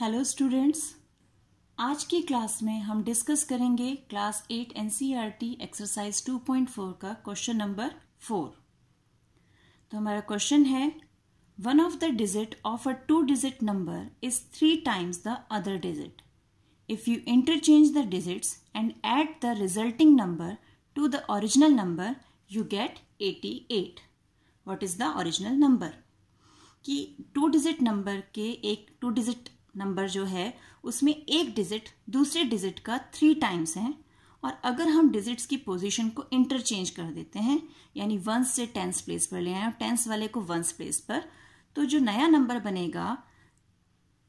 hello students आज की class में हम डिस्कस करेंगे क्लास एट एनसीईआरटी एक्सरसाइज 2.4 का क्वेश्चन नंबर फोर तो हमारा क्वेश्चन है one of the digit of a two digit number is three times the other digit if you interchange the digits and add the resulting number to the original number you get eighty eight what is the original number कि two digit number के एक to digit number जो है उसमें एक digit दूसरे digit का three times है और अगर हम डिजिट्स की पोजीशन को इंटरचेंज कर देते हैं यानी वंस से टेंस प्लेस पर ले आए और टेंस वाले को वंस प्लेस पर तो जो नया नंबर बनेगा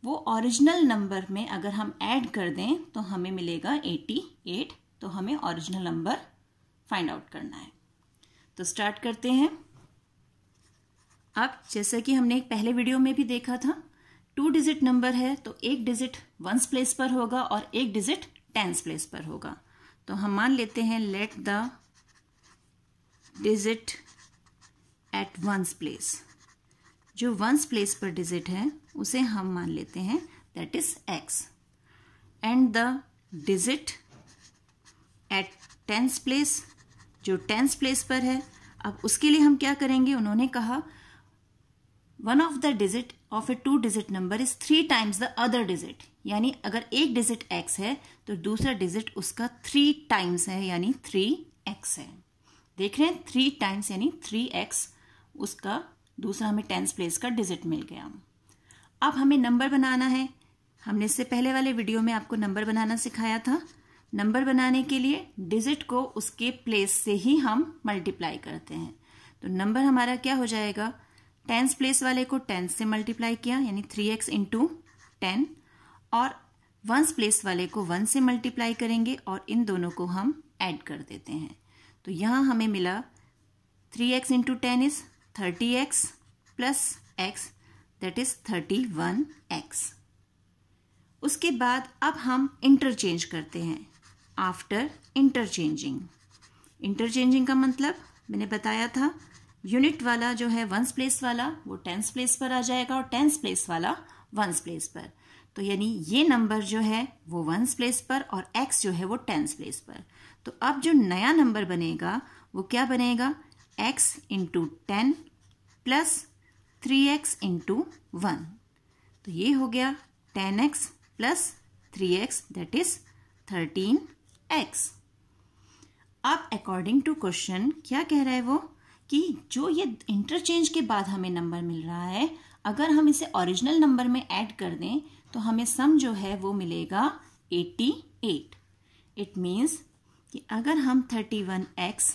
वो ओरिजिनल नंबर में अगर हम ऐड कर दें तो हमें मिलेगा 88 तो हमें ओरिजिनल नंबर फाइंड आउट करना है तो स्टार्ट करते हैं अब जैसा कि हमने एक पहले वीडियो में भी देखा था टू डिजिट नंबर है तो एक डिजिट वंस प्लेस पर होगा और एक डिजिट टेंस प्लेस पर होगा तो हम मान लेते हैं let the digit at ones place जो वंस प्लेस पर डिजिट है उसे हम मान लेते हैं that is x and the digit at tens place जो टेंस प्लेस पर है अब उसके लिए हम क्या करेंगे उन्होंने कहा one of the digit of a two digit number is three times the other digit यानी अगर एक डिजिट एक्स है तो दूसरा डिजिट उसका थ्री टाइम्स है यानी थ्री एक्स है देख रहे हैं थ्री टाइम्स यानी थ्री एक्स उसका दूसरा हमें टेंस प्लेस का डिजिट मिल गया अब हमें नंबर बनाना है हमने इससे पहले वाले वीडियो में आपको नंबर बनाना सिखाया था नंबर बनाने के लिए डिजिट को उसके प्लेस से ही हम मल्टीप्लाई करते हैं तो नंबर हमारा क्या हो जाएगा टेंस प्लेस वाले को टेंस से मल्टीप्लाई किया यानी थ्री एक्स इंटू टेन और वंस प्लेस वाले को वन से मल्टीप्लाई करेंगे और इन दोनों को हम ऐड कर देते हैं तो यहाँ हमें मिला three x into ten is thirty x plus x that is thirty one x उसके बाद अब हम इंटरचेंज करते हैं आफ्टर इंटरचेंजिंग इंटरचेंजिंग का मतलब मैंने बताया था यूनिट वाला जो है वंस प्लेस वाला वो टेंस प्लेस पर आ जाएगा और टेंस प्लेस वाला वंस प्लेस पर तो यानी ये नंबर जो है वो वंस प्लेस पर और एक्स जो है वो टेंस प्लेस पर तो अब जो नया नंबर बनेगा वो क्या बनेगा x into ten plus three x into one तो ये हो गया ten x plus three x that is thirteen x अब अकॉर्डिंग टू क्वेश्चन क्या कह रहा है वो कि जो ये इंटरचेंज के बाद हमें नंबर मिल रहा है अगर हम इसे ओरिजिनल नंबर में ऐड कर दें तो हमें सम जो है वो मिलेगा 88 इट मीन्स कि अगर हम 31x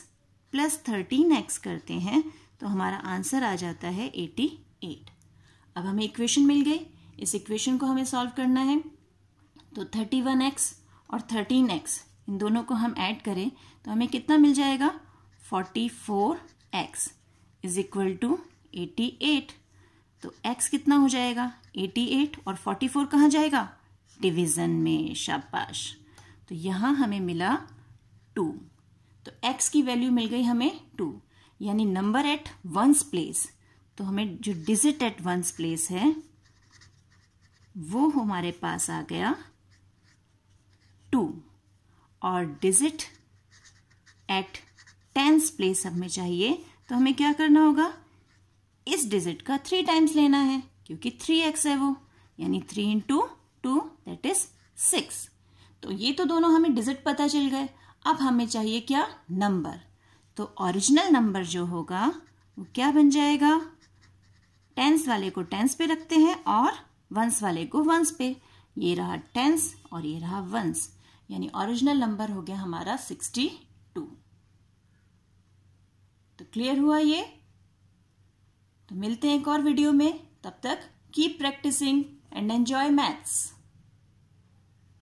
प्लस 13x करते हैं तो हमारा आंसर आ जाता है 88 अब हमें इक्वेशन मिल गई इस इक्वेशन को हमें सॉल्व करना है तो 31x और 13x इन दोनों को हम ऐड करें तो हमें कितना मिल जाएगा 44 x is equal to eighty eight तो x कितना हो जाएगा एटी एट और फोर्टी फोर कहाँ जाएगा डिवीज़न में शाबाश तो यहाँ हमें मिला टू तो x की वैल्यू मिल गई हमें टू यानी नंबर एट वंस प्लेस तो हमें जो डिजिट एट वंस प्लेस है वो हमारे पास आ गया टू और डिजिट एट टेंस प्लेस हमें चाहिए तो हमें क्या करना होगा इस डिजिट का थ्री टाइम्स लेना है क्योंकि थ्री एक्स है वो यानी three into two that is six तो ये तो दोनों हमें डिजिट पता चल गए अब हमें चाहिए क्या नंबर तो ओरिजिनल नंबर जो होगा वो क्या बन जाएगा टेंस वाले को टेंस पे रखते हैं और वंस वाले को वंस पे ये रहा टेंस और ये रहा वंस यानी ओरिजिनल नंबर हो गया हमारा सिक्सटी तो क्लियर हुआ ये तो मिलते हैं एक और वीडियो में तब तक keep practising and enjoy maths